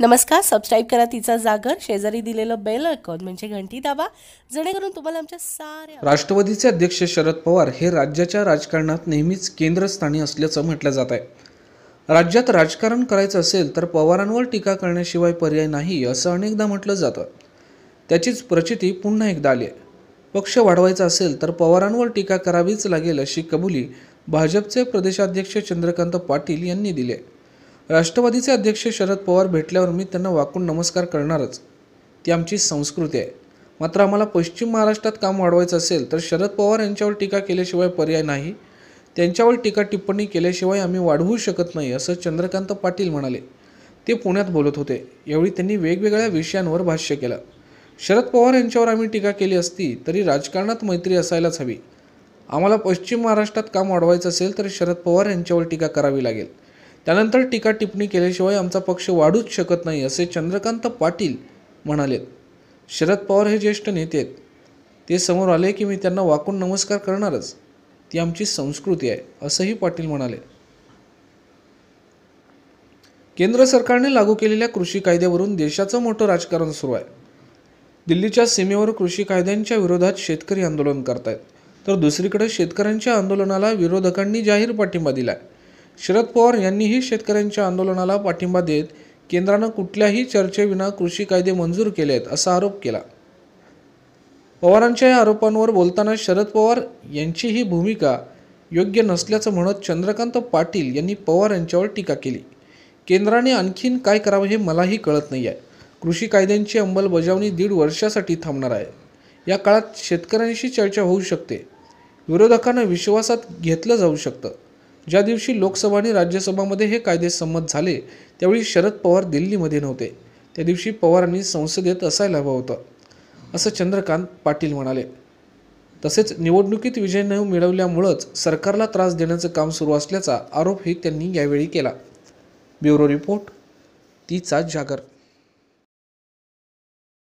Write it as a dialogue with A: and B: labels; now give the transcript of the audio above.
A: नमस्कार सबस्क्राईब करा तिचा जागर शेजारी दिलेलं बेल ऐकून म्हणजे घंटी दाबा जेणेकरून तुम्हाला आमच्या सारे राष्ट्रवादीचे अध्यक्ष शरद पवार हे राज्याच्या राजकारणात नेहमीच केंद्रस्थानी असल्याचं म्हटलं जात आहे राज्यात राजकारण करायचं असेल तर पवारांवर टीका करण्याशिवाय पर्याय नाही असं अनेकदा म्हटलं जातं त्याचीच प्रचिती पुन्हा एकदा आली आहे पक्ष वाढवायचा असेल तर पवारांवर टीका करावीच लागेल अशी कबुली भाजपचे प्रदेशाध्यक्ष चंद्रकांत पाटील यांनी दिली आहे राष्ट्रवादीचे अध्यक्ष शरद पवार भेटल्यावर मी त्यांना वाकून नमस्कार करणारच ती आमची संस्कृती आहे मात्र आम्हाला पश्चिम महाराष्ट्रात काम वाढवायचं असेल तर शरद पवार यांच्यावर टीका केल्याशिवाय पर्याय नाही त्यांच्यावर टीका टिप्पणी केल्याशिवाय आम्ही वाढवू शकत नाही असं चंद्रकांत पाटील म्हणाले ते पुण्यात बोलत होते यावेळी त्यांनी वेगवेगळ्या विषयांवर भाष्य केलं शरद पवार यांच्यावर आम्ही टीका केली असती तरी राजकारणात मैत्री असायलाच हवी आम्हाला पश्चिम महाराष्ट्रात काम वाढवायचं असेल तर शरद पवार यांच्यावर टीका करावी लागेल त्यानंतर टीका टिप्पणी केल्याशिवाय आमचा पक्ष वाढूच शकत नाही असे चंद्रकांत पाटील म्हणाले शरद पवार हे ज्येष्ठ नेते आहेत ते समोर आले की मी त्यांना वाकून नमस्कार करणारच ती आमची संस्कृती आहे असंही पाटील म्हणाले केंद्र सरकारने लागू केलेल्या कृषी कायद्यावरून देशाचं मोठं राजकारण सुरू आहे दिल्लीच्या सीमेवर कृषी कायद्यांच्या विरोधात शेतकरी आंदोलन करतायत तर दुसरीकडे शेतकऱ्यांच्या आंदोलनाला विरोधकांनी जाहीर पाठिंबा दिला आहे शरद पवार यांनीही शेतकऱ्यांच्या आंदोलनाला पाठिंबा देत केंद्रानं कुठल्याही चर्चेविना कृषी कायदे मंजूर केले आहेत असा आरोप केला पवारांच्या या आरोपांवर बोलताना शरद पवार यांची ही भूमिका योग्य नसल्याचं म्हणत चंद्रकांत पाटील यांनी पवार यांच्यावर टीका केली केंद्राने आणखीन काय करावं हे मलाही कळत नाही आहे कृषी कायद्यांची अंमलबजावणी दीड वर्षासाठी थांबणार आहे या काळात शेतकऱ्यांशी चर्चा होऊ शकते विरोधकांना विश्वासात घेतलं जाऊ शकतं ज्या दिवशी लोकसभा आणि राज्यसभामध्ये हे कायदे संमत झाले त्यावेळी शरद पवार दिल्लीमध्ये नव्हते त्या दिवशी पवारांनी संसदेत असायला हवं होतं असं चंद्रकांत पाटील म्हणाले तसेच निवडणुकीत विजय न मिळवल्यामुळंच सरकारला त्रास देण्याचं काम सुरू असल्याचा आरोपही त्यांनी यावेळी केला ब्युरो रिपोर्ट तीचा जागर